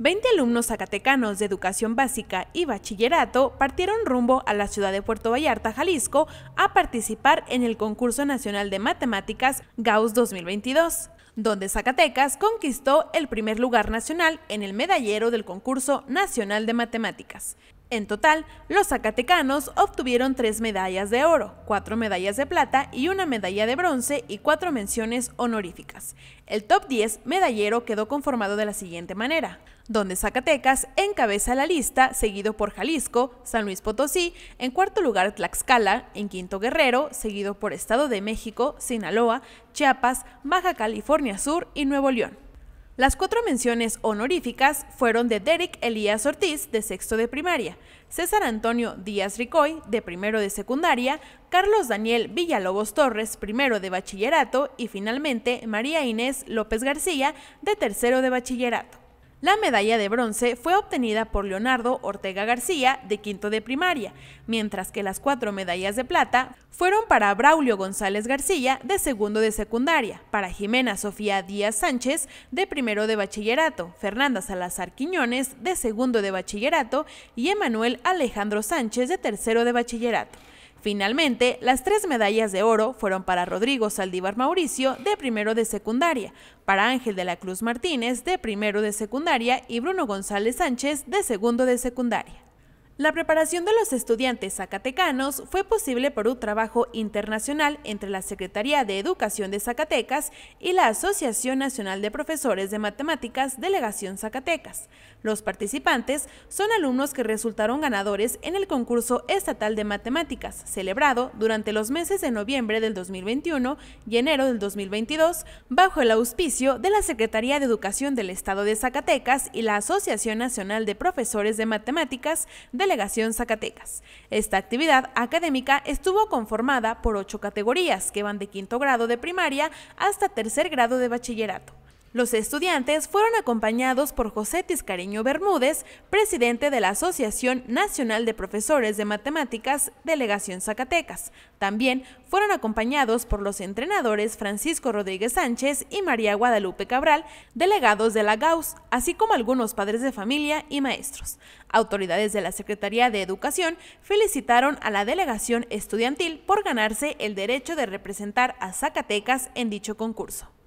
Veinte alumnos zacatecanos de educación básica y bachillerato partieron rumbo a la ciudad de Puerto Vallarta, Jalisco, a participar en el concurso nacional de matemáticas GAUSS 2022, donde Zacatecas conquistó el primer lugar nacional en el medallero del concurso nacional de matemáticas. En total, los zacatecanos obtuvieron tres medallas de oro, cuatro medallas de plata y una medalla de bronce y cuatro menciones honoríficas. El top 10 medallero quedó conformado de la siguiente manera, donde Zacatecas encabeza la lista, seguido por Jalisco, San Luis Potosí, en cuarto lugar Tlaxcala, en quinto Guerrero, seguido por Estado de México, Sinaloa, Chiapas, Baja California Sur y Nuevo León. Las cuatro menciones honoríficas fueron de Derek Elías Ortiz, de sexto de primaria, César Antonio Díaz Ricoy, de primero de secundaria, Carlos Daniel Villalobos Torres, primero de bachillerato, y finalmente María Inés López García, de tercero de bachillerato. La medalla de bronce fue obtenida por Leonardo Ortega García de quinto de primaria, mientras que las cuatro medallas de plata fueron para Braulio González García de segundo de secundaria, para Jimena Sofía Díaz Sánchez de primero de bachillerato, Fernanda Salazar Quiñones de segundo de bachillerato y Emanuel Alejandro Sánchez de tercero de bachillerato. Finalmente, las tres medallas de oro fueron para Rodrigo Saldívar Mauricio de primero de secundaria, para Ángel de la Cruz Martínez de primero de secundaria y Bruno González Sánchez de segundo de secundaria. La preparación de los estudiantes zacatecanos fue posible por un trabajo internacional entre la Secretaría de Educación de Zacatecas y la Asociación Nacional de Profesores de Matemáticas Delegación Zacatecas. Los participantes son alumnos que resultaron ganadores en el concurso estatal de matemáticas celebrado durante los meses de noviembre del 2021 y enero del 2022 bajo el auspicio de la Secretaría de Educación del Estado de Zacatecas y la Asociación Nacional de Profesores de Matemáticas de Delegación Zacatecas. Esta actividad académica estuvo conformada por ocho categorías que van de quinto grado de primaria hasta tercer grado de bachillerato. Los estudiantes fueron acompañados por José Tiscariño Bermúdez, presidente de la Asociación Nacional de Profesores de Matemáticas, Delegación Zacatecas. También fueron acompañados por los entrenadores Francisco Rodríguez Sánchez y María Guadalupe Cabral, delegados de la GAUS, así como algunos padres de familia y maestros. Autoridades de la Secretaría de Educación felicitaron a la delegación estudiantil por ganarse el derecho de representar a Zacatecas en dicho concurso.